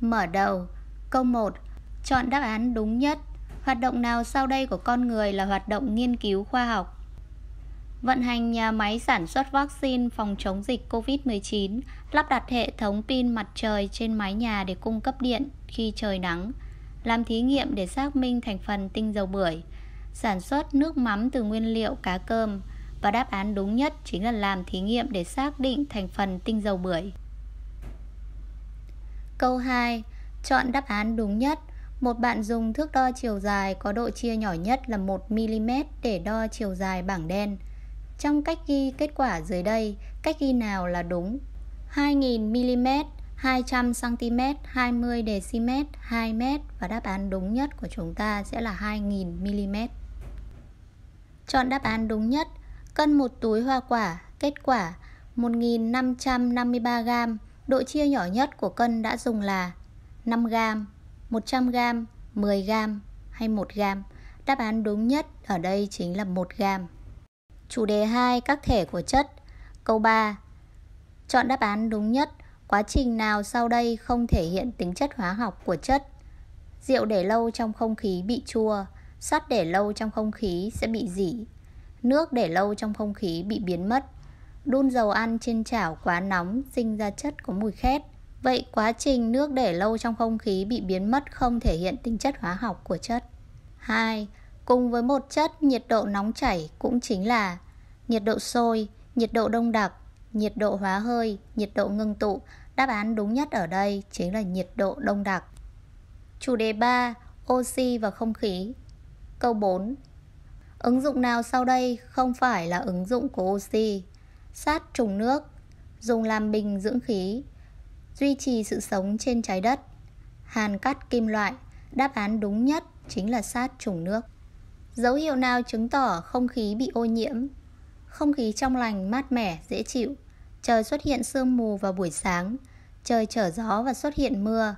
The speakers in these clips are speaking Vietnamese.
Mở đầu Câu 1 Chọn đáp án đúng nhất Hoạt động nào sau đây của con người là hoạt động nghiên cứu khoa học? Vận hành nhà máy sản xuất vaccine phòng chống dịch COVID-19, lắp đặt hệ thống pin mặt trời trên mái nhà để cung cấp điện khi trời nắng, làm thí nghiệm để xác minh thành phần tinh dầu bưởi, sản xuất nước mắm từ nguyên liệu cá cơm, và đáp án đúng nhất chính là làm thí nghiệm để xác định thành phần tinh dầu bưởi. Câu 2. Chọn đáp án đúng nhất. Một bạn dùng thước đo chiều dài có độ chia nhỏ nhất là 1mm để đo chiều dài bảng đen. Trong cách ghi kết quả dưới đây, cách ghi nào là đúng? 2000mm, 200cm, 20dm, 2m và đáp án đúng nhất của chúng ta sẽ là 2000mm. Chọn đáp án đúng nhất, cân một túi hoa quả, kết quả 1553 gram, Độ chia nhỏ nhất của cân đã dùng là 5g, 100g, 10g hay 1g. Đáp án đúng nhất ở đây chính là 1g. Chủ đề 2 các thể của chất. Câu 3. Chọn đáp án đúng nhất. Quá trình nào sau đây không thể hiện tính chất hóa học của chất? Rượu để lâu trong không khí bị chua, sắt để lâu trong không khí sẽ bị dỉ, nước để lâu trong không khí bị biến mất. Đun dầu ăn trên chảo quá nóng sinh ra chất có mùi khét. Vậy quá trình nước để lâu trong không khí bị biến mất không thể hiện tính chất hóa học của chất. 2. Cùng với một chất, nhiệt độ nóng chảy cũng chính là nhiệt độ sôi, nhiệt độ đông đặc, nhiệt độ hóa hơi, nhiệt độ ngưng tụ. Đáp án đúng nhất ở đây chính là nhiệt độ đông đặc. Chủ đề 3: Oxy và không khí. Câu 4: Ứng dụng nào sau đây không phải là ứng dụng của oxy? sát trùng nước, dùng làm bình dưỡng khí, duy trì sự sống trên trái đất. Hàn cắt kim loại, đáp án đúng nhất chính là sát trùng nước. Dấu hiệu nào chứng tỏ không khí bị ô nhiễm? Không khí trong lành, mát mẻ, dễ chịu. Trời xuất hiện sương mù vào buổi sáng, trời trở gió và xuất hiện mưa.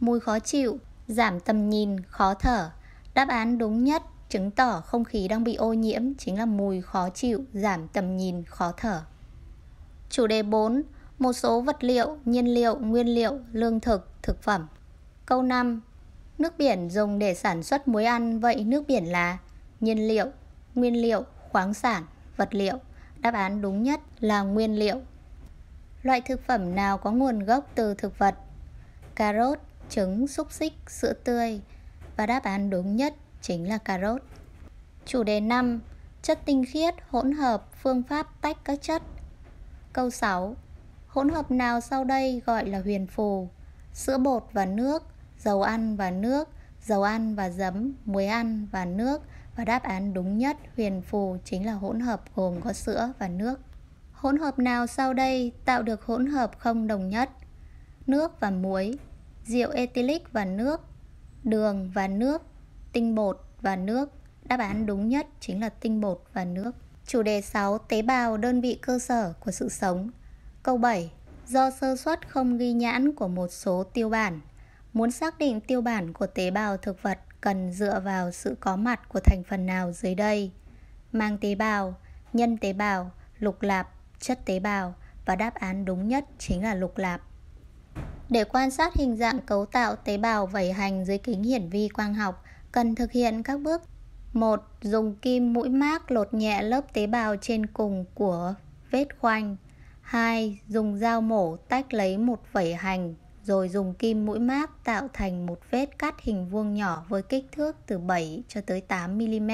Mùi khó chịu, giảm tầm nhìn, khó thở. Đáp án đúng nhất chứng tỏ không khí đang bị ô nhiễm chính là mùi khó chịu, giảm tầm nhìn, khó thở. Chủ đề 4. Một số vật liệu, nhiên liệu, nguyên liệu, lương thực, thực phẩm. Câu 5. Nước biển dùng để sản xuất muối ăn, vậy nước biển là nhiên liệu, nguyên liệu, khoáng sản, vật liệu. Đáp án đúng nhất là nguyên liệu. Loại thực phẩm nào có nguồn gốc từ thực vật? Cà rốt, trứng, xúc xích, sữa tươi. Và đáp án đúng nhất chính là cà rốt. Chủ đề 5. Chất tinh khiết, hỗn hợp, phương pháp tách các chất. Câu 6. Hỗn hợp nào sau đây gọi là huyền phù? Sữa bột và nước, dầu ăn và nước, dầu ăn và giấm, muối ăn và nước và đáp án đúng nhất huyền phù chính là hỗn hợp gồm có sữa và nước. Hỗn hợp nào sau đây tạo được hỗn hợp không đồng nhất? Nước và muối, rượu etylic và nước, đường và nước tinh bột và nước. Đáp án đúng nhất chính là tinh bột và nước. Chủ đề 6 tế bào đơn vị cơ sở của sự sống. Câu 7 do sơ suất không ghi nhãn của một số tiêu bản. Muốn xác định tiêu bản của tế bào thực vật cần dựa vào sự có mặt của thành phần nào dưới đây? Mang tế bào, nhân tế bào, lục lạp, chất tế bào và đáp án đúng nhất chính là lục lạp. Để quan sát hình dạng cấu tạo tế bào vẩy hành dưới kính hiển vi quang học, cần thực hiện các bước 1. Dùng kim mũi mác lột nhẹ lớp tế bào trên cùng của vết khoanh 2. Dùng dao mổ tách lấy một vẩy hành rồi dùng kim mũi mác tạo thành một vết cắt hình vuông nhỏ với kích thước từ 7 cho tới 8 mm.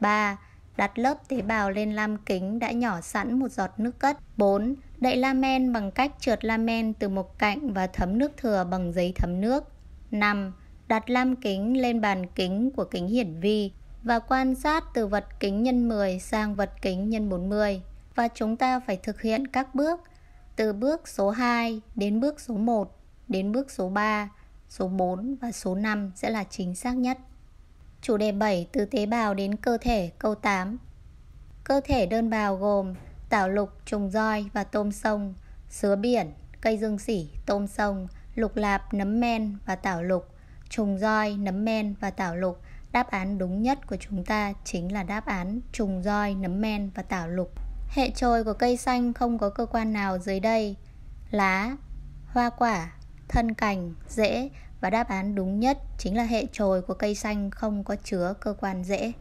3. Đặt lớp tế bào lên lam kính đã nhỏ sẵn một giọt nước cất. 4. Đậy lamen bằng cách trượt lamen từ một cạnh và thấm nước thừa bằng giấy thấm nước. 5 đặt lam kính lên bàn kính của kính hiển vi và quan sát từ vật kính nhân 10 sang vật kính nhân 40 và chúng ta phải thực hiện các bước từ bước số 2 đến bước số 1 đến bước số 3, số 4 và số 5 sẽ là chính xác nhất. Chủ đề 7 từ tế bào đến cơ thể câu 8. Cơ thể đơn bào gồm tảo lục, trùng roi và tôm sông, sứa biển, cây dương sỉ, tôm sông, lục lạp, nấm men và tảo lục trùng roi, nấm men và tảo lục. Đáp án đúng nhất của chúng ta chính là đáp án trùng roi, nấm men và tảo lục. Hệ trồi của cây xanh không có cơ quan nào dưới đây. Lá, hoa quả, thân cành, rễ và đáp án đúng nhất chính là hệ trồi của cây xanh không có chứa cơ quan rễ.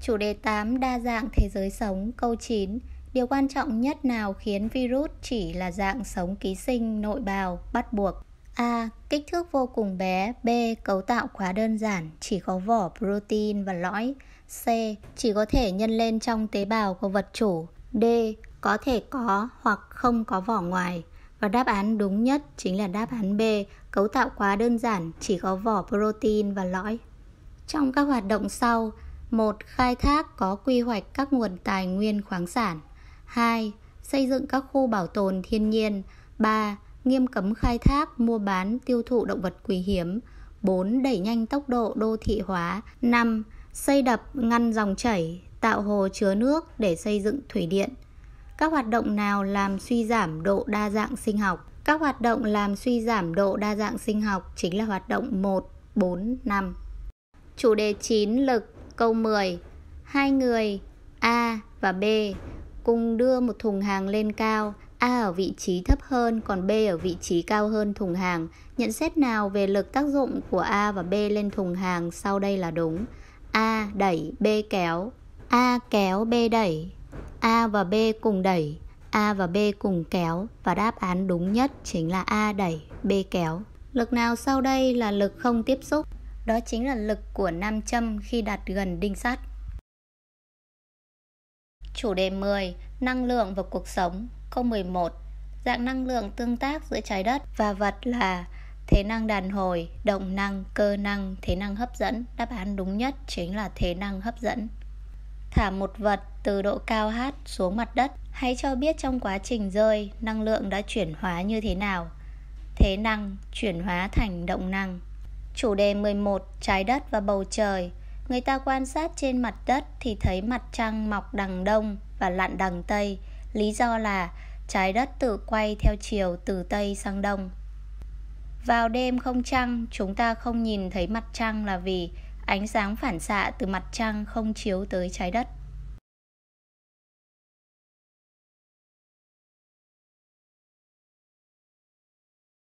Chủ đề 8 đa dạng thế giới sống câu 9 Điều quan trọng nhất nào khiến virus chỉ là dạng sống ký sinh nội bào bắt buộc A. Kích thước vô cùng bé B. Cấu tạo quá đơn giản, chỉ có vỏ protein và lõi C. Chỉ có thể nhân lên trong tế bào của vật chủ D. Có thể có hoặc không có vỏ ngoài Và đáp án đúng nhất chính là đáp án B. Cấu tạo quá đơn giản, chỉ có vỏ protein và lõi Trong các hoạt động sau một Khai thác có quy hoạch các nguồn tài nguyên khoáng sản 2. Xây dựng các khu bảo tồn thiên nhiên 3 nghiêm cấm khai thác, mua bán, tiêu thụ động vật quý hiếm. 4. Đẩy nhanh tốc độ đô thị hóa. 5. Xây đập, ngăn dòng chảy, tạo hồ chứa nước để xây dựng thủy điện. Các hoạt động nào làm suy giảm độ đa dạng sinh học? Các hoạt động làm suy giảm độ đa dạng sinh học chính là hoạt động 1, 4, 5. Chủ đề 9 lực, câu 10. Hai người A và B cùng đưa một thùng hàng lên cao, A ở vị trí thấp hơn còn B ở vị trí cao hơn thùng hàng. Nhận xét nào về lực tác dụng của A và B lên thùng hàng sau đây là đúng. A đẩy, B kéo. A kéo, B đẩy. A và B cùng đẩy. A và B cùng kéo và đáp án đúng nhất chính là A đẩy, B kéo. Lực nào sau đây là lực không tiếp xúc? Đó chính là lực của nam châm khi đặt gần đinh sắt. Chủ đề 10: Năng lượng và cuộc sống Câu 11. Dạng năng lượng tương tác giữa trái đất và vật là thế năng đàn hồi, động năng, cơ năng, thế năng hấp dẫn. Đáp án đúng nhất chính là thế năng hấp dẫn. Thả một vật từ độ cao H xuống mặt đất, hãy cho biết trong quá trình rơi, năng lượng đã chuyển hóa như thế nào. Thế năng chuyển hóa thành động năng. Chủ đề 11: Trái đất và bầu trời. Người ta quan sát trên mặt đất thì thấy mặt trăng mọc đằng đông và lặn đằng tây. Lý do là trái đất tự quay theo chiều từ Tây sang Đông. Vào đêm không trăng, chúng ta không nhìn thấy mặt trăng là vì ánh sáng phản xạ từ mặt trăng không chiếu tới trái đất.